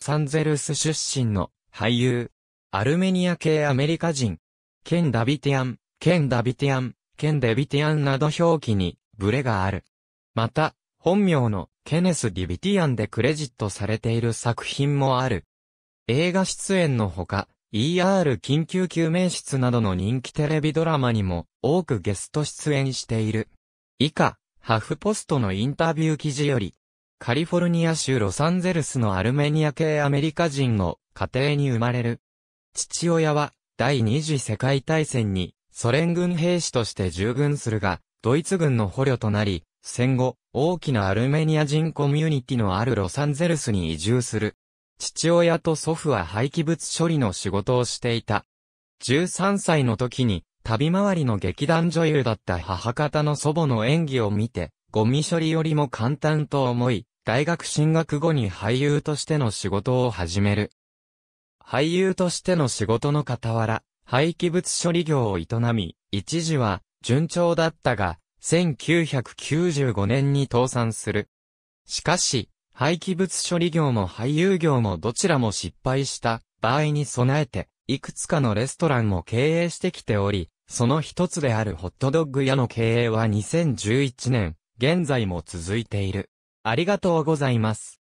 サンゼルス出身の俳優、アルメニア系アメリカ人、ケン・ダビティアン、ケン・ダビティアン、ケン・デビティアンなど表記にブレがある。また、本名のケネス・ディビティアンでクレジットされている作品もある。映画出演のほか、ER 緊急救命室などの人気テレビドラマにも多くゲスト出演している。以下、ハフポストのインタビュー記事より、カリフォルニア州ロサンゼルスのアルメニア系アメリカ人の家庭に生まれる。父親は第二次世界大戦にソ連軍兵士として従軍するが、ドイツ軍の捕虜となり、戦後、大きなアルメニア人コミュニティのあるロサンゼルスに移住する。父親と祖父は廃棄物処理の仕事をしていた。13歳の時に、旅回りの劇団女優だった母方の祖母の演技を見て、ゴミ処理よりも簡単と思い、大学進学後に俳優としての仕事を始める。俳優としての仕事の傍ら、廃棄物処理業を営み、一時は順調だったが、1995年に倒産する。しかし、廃棄物処理業も俳優業もどちらも失敗した場合に備えて、いくつかのレストランも経営してきており、その一つであるホットドッグ屋の経営は2011年、現在も続いている。ありがとうございます。